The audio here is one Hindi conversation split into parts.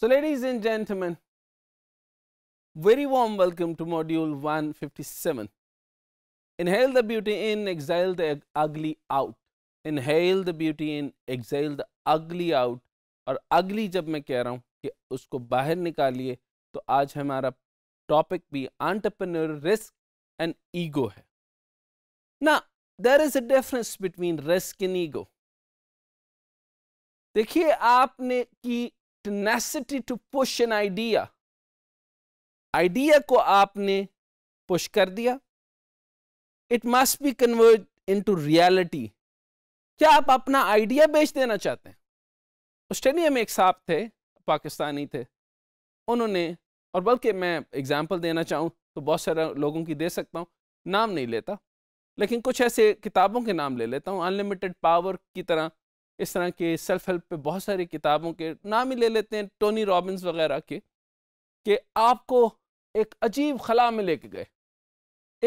So, ladies and gentlemen, very warm welcome to module 157. Inhale the beauty in, exhale the ugly out. Inhale the beauty in, exhale the ugly out. और ugly जब मैं कह रहा हूँ कि उसको बाहर निकालिए तो आज हमारा topic भी entrepreneur risk and ego है Now, there is a difference between risk and ego. देखिए आपने की tenacity to push an idea idea ko aapne push kar diya it must be converted into reality क्या आप अपना आइडिया बेच देना चाहते हैं ऑस्ट्रेलिया में एक साहब थे पाकिस्तानी थे उन्होंने और बल्कि मैं एग्जांपल देना चाहूँ तो बहुत सारे लोगों की दे सकता हूँ नाम नहीं लेता लेकिन कुछ ऐसे किताबों के नाम ले लेता हूँ अनलिमिटेड पावर की तरह इस तरह के सेल्फ हेल्प पे बहुत सारी किताबों के नाम ही ले लेते हैं टोनी रॉबिन्स वगैरह के कि आपको एक अजीब खला में लेके गए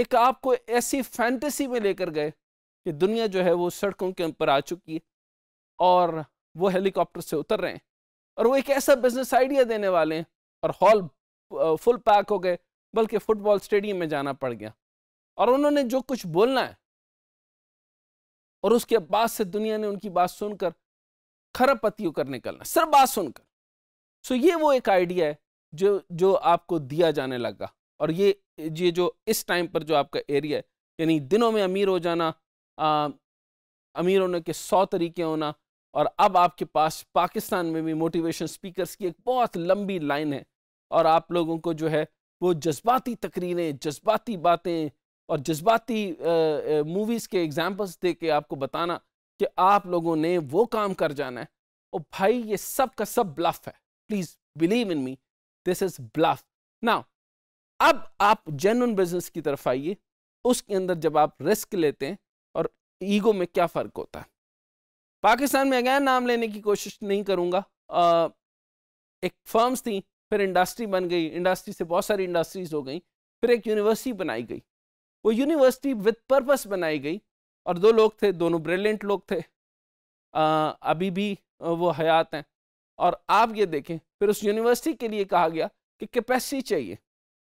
एक आपको ऐसी फैंटेसी में लेकर गए कि दुनिया जो है वो सड़कों के ऊपर आ चुकी है और वो हेलीकॉप्टर से उतर रहे हैं और वो एक ऐसा बिजनेस आइडिया देने वाले हैं और हॉल फुल पैक हो गए बल्कि फुटबॉल स्टेडियम में जाना पड़ गया और उन्होंने जो कुछ बोलना है और उसके बाद से दुनिया ने उनकी बात सुनकर खरबपतियों कर निकलना सिर्फ बात सुनकर सो ये वो एक आइडिया है जो जो आपको दिया जाने लगा और ये ये जो इस टाइम पर जो आपका एरिया है यानी दिनों में अमीर हो जाना आ, अमीर होने के सौ तरीके होना और अब आपके पास पाकिस्तान में भी मोटिवेशन स्पीकर्स की एक बहुत लंबी लाइन है और आप लोगों को जो है वो जज्बाती तकरीरें जज्बाती बातें और जज्बाती मूवीज़ के एग्ज़ाम्पल्स दे के आपको बताना कि आप लोगों ने वो काम कर जाना है और भाई ये सब का सब ब्लफ है please believe in me this is bluff ना अब आप जेनुअन बिजनेस की तरफ आइए उसके अंदर जब आप रिस्क लेते हैं और ईगो में क्या फ़र्क होता है पाकिस्तान में अगैन नाम लेने की कोशिश नहीं करूँगा एक फर्म्स थी फिर इंडस्ट्री बन गई इंडस्ट्री से बहुत सारी इंडस्ट्रीज हो गई फिर एक यूनिवर्सिटी बनाई गई वो यूनिवर्सिटी विद पर्पस बनाई गई और दो लोग थे दोनों ब्रिलियंट लोग थे आ, अभी भी वो हयात हैं और आप ये देखें फिर उस यूनिवर्सिटी के लिए कहा गया कि कैपेसिटी चाहिए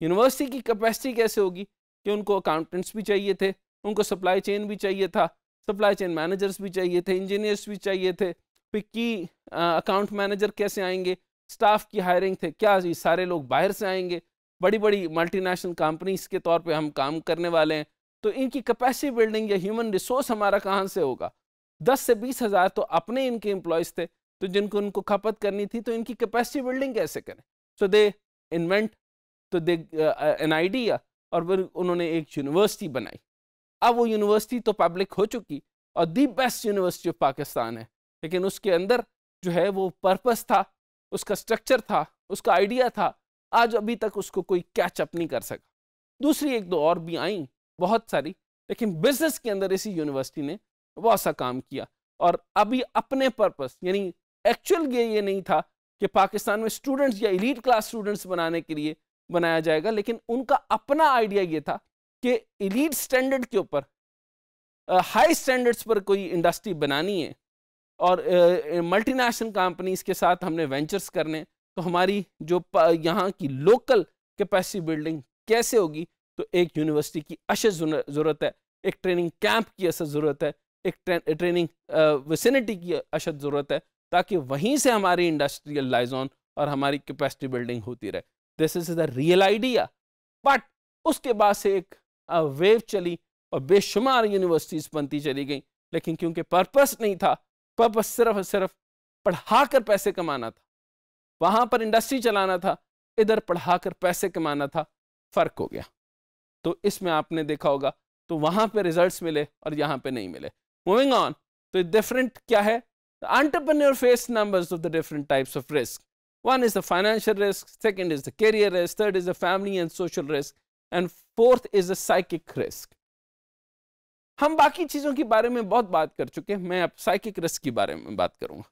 यूनिवर्सिटी की कैपेसिटी कैसे होगी कि उनको अकाउंटेंट्स भी चाहिए थे उनको सप्लाई चेन भी चाहिए था सप्लाई चेन मैनेजर्स भी चाहिए थे इंजीनियर्स भी चाहिए थे फिर की अकाउंट मैनेजर कैसे आएंगे स्टाफ की हायरिंग थे क्या ये सारे लोग बाहर से आएंगे बड़ी बड़ी मल्टीनेशनल कंपनीज के तौर पे हम काम करने वाले हैं तो इनकी कैपेसिटी बिल्डिंग या ह्यूमन रिसोर्स हमारा कहाँ से होगा दस से बीस हज़ार तो अपने इनके एम्प्लॉयज़ थे तो जिनको उनको खपत करनी थी तो इनकी कैपेसिटी बिल्डिंग कैसे करें सो दे इन्वेंट तो दे एन आइडिया और फिर उन्होंने एक यूनिवर्सिटी बनाई अब वो यूनिवर्सिटी तो पब्लिक हो चुकी और the best university of Pakistan है लेकिन उसके अंदर जो है वो पर्पस था उसका स्ट्रक्चर था उसका आइडिया था आज अभी तक उसको कोई कैचअप नहीं कर सका दूसरी एक दो और भी आई बहुत सारी लेकिन बिजनेस के अंदर इसी यूनिवर्सिटी ने बहुत सा काम किया और अभी अपने पर्पस यानी एक्चुअल ये ये नहीं था कि पाकिस्तान में स्टूडेंट्स या इलीट क्लास स्टूडेंट्स बनाने के लिए बनाया जाएगा लेकिन उनका अपना आइडिया ये था कि इलीट स्टैंडर्ड के ऊपर हाई स्टैंडर्ड्स पर कोई इंडस्ट्री बनानी है और मल्टीनेशनल कंपनीज के साथ हमने वेंचर्स करने तो हमारी जो यहाँ की लोकल कैपेसिटी बिल्डिंग कैसे होगी तो एक यूनिवर्सिटी की अशद ज़रूरत है एक ट्रेनिंग कैंप की असद ज़रूरत है एक ट्रेनिंग विसिनिटी की अशद ज़रूरत है ताकि वहीं से हमारी इंडस्ट्रियल लाइजोन और हमारी कैपेसिटी बिल्डिंग होती रहे this is the real idea but उसके बाद से एक वेव चली और बेशुमार यूनिवर्सिटीज़ बनती चली गई लेकिन क्योंकि पर्पस नहीं था पर्पस सिर्फ और सिर्फ पढ़ा कर पैसे कमाना था वहां पर इंडस्ट्री चलाना था इधर पढ़ाकर पैसे कमाना था फर्क हो गया तो इसमें आपने देखा होगा तो वहां पे रिजल्ट्स मिले और यहां पे नहीं मिले मूविंग ऑन तो डिफरेंट क्या है entrepreneur face numbers the different types of risk one is the financial risk second is the career risk third is the family and social risk and fourth is the psychic risk हम बाकी चीजों के बारे में बहुत बात कर चुके हैं मैं अब साइकिक रिस्क के बारे में बात करूंगा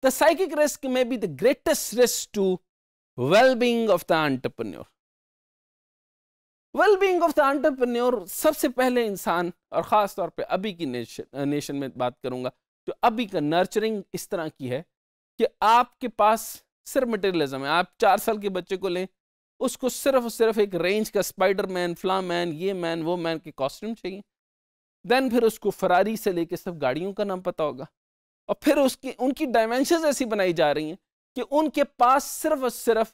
The psychic risk may be the greatest risk to well-being of the entrepreneur. Wellbeing of the entrepreneur सबसे पहले इंसान और ख़ास तौर पे अभी की नेशन नेशन में बात करूंगा जो अभी का नर्चरिंग इस तरह की है कि आपके पास सिर्फ मटेरियलिज्म है आप चार साल के बच्चे को लें उसको सिर्फ सिर्फ एक रेंज का स्पाइडर मैन फ्ला मैन ये मैन वो मैन के कॉस्ट्यूम चाहिए देन फिर उसको फरारी से लेके सब गाड़ियों का नाम पता होगा और फिर उसकी उनकी डायमेंशन ऐसी बनाई जा रही हैं कि उनके पास सिर्फ और सिर्फ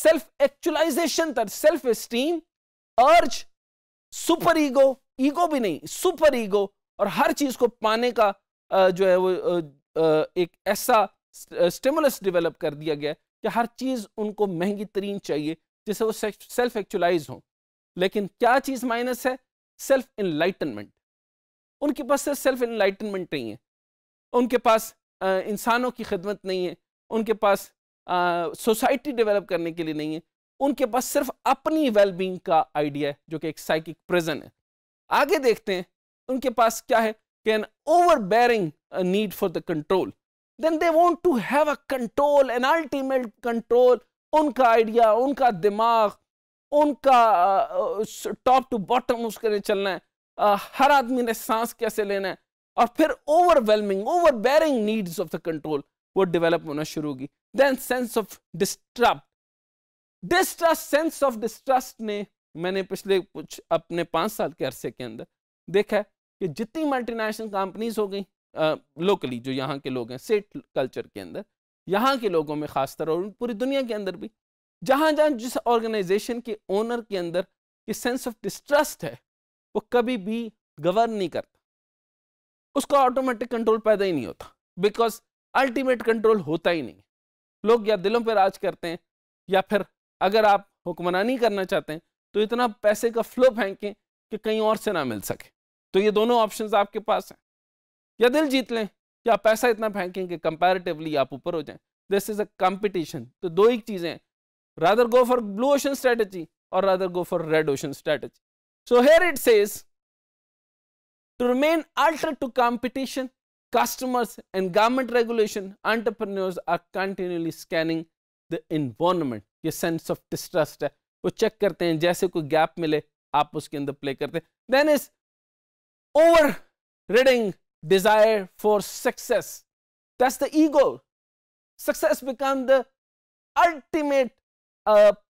सेल्फ एक्चुअलाइजेशन तक सेल्फ स्टीम अर्ज सुपर ईगो ईगो भी नहीं सुपर ईगो और हर चीज को पाने का जो है वो एक ऐसा स्टिमुलस डेवलप कर दिया गया कि हर चीज उनको महंगी तरीन चाहिए जिससे वो सेल्फ एक्चुअलाइज हो लेकिन क्या चीज माइनस है सेल्फ इनलाइटनमेंट उनके पास सेल्फ इनलाइटनमेंट नहीं है उनके पास इंसानों की खिदमत नहीं है उनके पास सोसाइटी डेवलप करने के लिए नहीं है उनके पास सिर्फ अपनी वेलबींग का आइडिया है जो कि एक साइकिक प्रिजन है आगे देखते हैं उनके पास क्या है कि an overbearing need for the control then they want to have a control an ultimate control उनका आइडिया उनका दिमाग उनका टॉप टू बॉटम उसके लिए चलना है हर आदमी ने सांस कैसे लेना है और फिर overwhelming overbearing needs of the control वो डेवलप होना शुरू होगी देन सेंस ऑफ डिस्ट्रप डिस्ट्रस्ट सेंस ऑफ डिस्ट्रस्ट ने मैंने पिछले कुछ अपने पाँच साल के अरसे के अंदर देखा है कि जितनी मल्टीनेशनल कंपनीज हो गई लोकली जो यहाँ के लोग हैं सेट कल्चर के अंदर यहाँ के लोगों में खासतर और पूरी दुनिया के अंदर भी जहाँ जहाँ जिस ऑर्गेनाइजेशन के ओनर के अंदर ये सेंस ऑफ डिस्ट्रस्ट है वो कभी भी गवर्न नहीं करता उसका ऑटोमेटिक कंट्रोल पैदा ही नहीं होता बिकॉज अल्टीमेट कंट्रोल होता ही नहीं लोग या दिलों पर राज करते हैं या फिर अगर आप हुक्मरानी करना चाहते हैं तो इतना पैसे का फ्लो फेंकें कि कहीं और से ना मिल सके तो ये दोनों ऑप्शंस आपके पास हैं या दिल जीत लें या पैसा इतना फेंकें कि कंपैरेटिवली आप ऊपर हो जाएं दिस इज़ अ कंपटीशन तो दो ही चीज़ें हैं rather go for blue ocean strategy और rather go for red ocean strategy so here it says to remain altered to competition, customers and government regulation, entrepreneurs are continually scanning the environment, Your sense of distrust है वो चेक करते हैं जैसे कोई गैप मिले आप उसके अंदर प्ले करते हैं then is overriding desire for success that's the ego success become the ultimate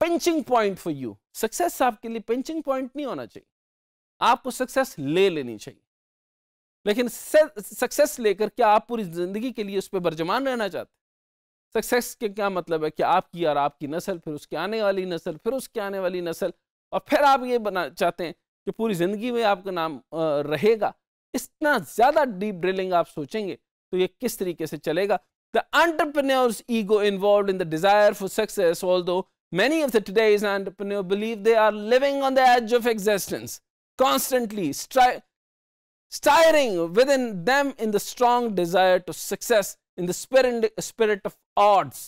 pinching point for you success आपके लिए पिंचिंग पॉइंट नहीं होना चाहिए आपको सक्सेस ले लेनी चाहिए लेकिन सक्सेस लेकर क्या आप पूरी ज़िंदगी के लिए उस पर बर्जमान रहना चाहते सक्सेस के क्या मतलब है कि आपकी और आपकी नस्ल फिर उसके आने वाली नस्ल फिर उसकी आने वाली नस्ल और फिर आप ये बना चाहते हैं कि पूरी ज़िंदगी में आपका नाम रहेगा इतना ज़्यादा डीप ड्रिलिंग आप सोचेंगे तो ये किस तरीके से चलेगा The ego involve in the desire for success although many of the today's entrepreneurs believe they are living on the edge of existence, constantly stri stirring within them in the strong desire to success in the spirit, spirit of odds.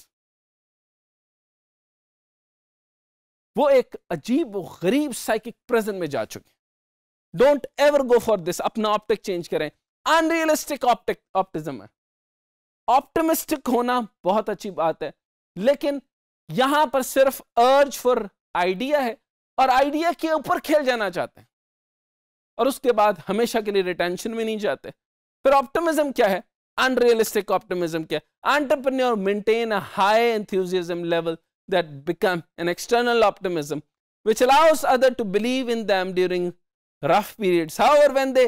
वो एक अजीब गरीब साइकिक प्रेजेंट में जा चुके don't ever go for this अपना ऑप्टिक चेंज करें अनरियलिस्टिक ऑप्टिक ऑप्टिज्म है ऑप्टिमिस्टिक होना बहुत अच्छी बात है लेकिन यहां पर सिर्फ अर्ज फॉर आइडिया है और आइडिया के ऊपर खेल जाना चाहते हैं और उसके बाद हमेशा के लिए रिटेंशन में नहीं जाते फिर ऑप्टिमिज्म क्या है अनरियलिस्टिक ऑप्टिमिज्म क्या है entrepreneur maintain a high enthusiasm level that become an external optimism which allows other to believe in them during rough periods however when they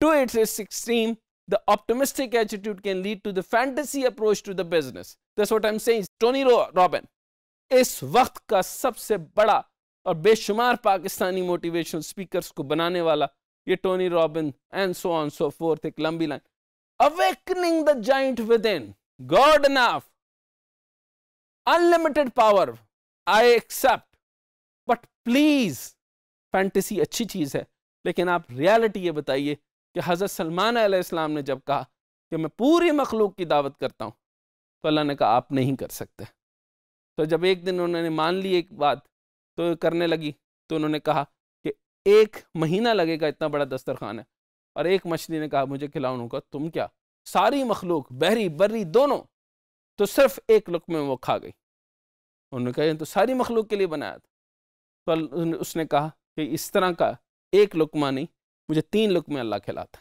to its extreme the optimistic attitude can lead to the fantasy approach to the business that's what I am saying Tony Robin इस वक्त का सबसे बड़ा और बेशुमार पाकिस्तानी मोटिवेशनल स्पीकर्स को बनाने वाला ये Tony Robin and so on so fourth एक लंबी line awakening the giant within इन गॉड नाफ unlimited power I accept but please fantasy अच्छी चीज है लेकिन आप रियलिटी ये बताइए कि हज़रत सलमान अलैहिस्सलाम ने जब कहा कि मैं पूरी मखलूक की दावत करता हूं तो अल्लाह ने कहा आप नहीं कर सकते तो जब एक दिन उन्होंने मान ली एक बात तो करने लगी तो उन्होंने कहा कि एक महीना लगेगा इतना बड़ा दस्तरखान है और एक मछली ने कहा मुझे खिलाउन का तुम क्या सारी मखलूक बहरी बर्री दोनों तो सिर्फ एक लुक में वो खा गई उन्होंने कहा तो सारी मखलूक के लिए बनाया था पर उसने कहा कि इस तरह का एक लुकमा नहीं मुझे तीन लुक में अल्लाह खिलाता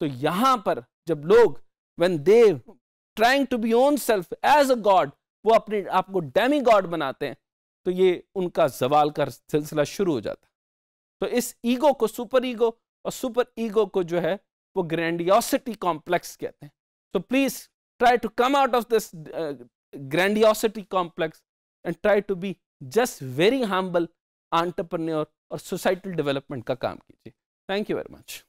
तो यहाँ पर जब लोग when they trying to be own self as a god वो अपने आपको डेमी गॉड बनाते हैं तो ये उनका जवाल का सिलसिला शुरू हो जाता तो इस ईगो को सुपर ईगो और सुपर ईगो को जो है वो ग्रैंडियोसिटी कॉम्प्लेक्स कहते हैं तो please try to come out of this grandiosity complex and try to be just very humble entrepreneur और सोसाइटल डेवलपमेंट का काम कीजिए थैंक यू वेरी मच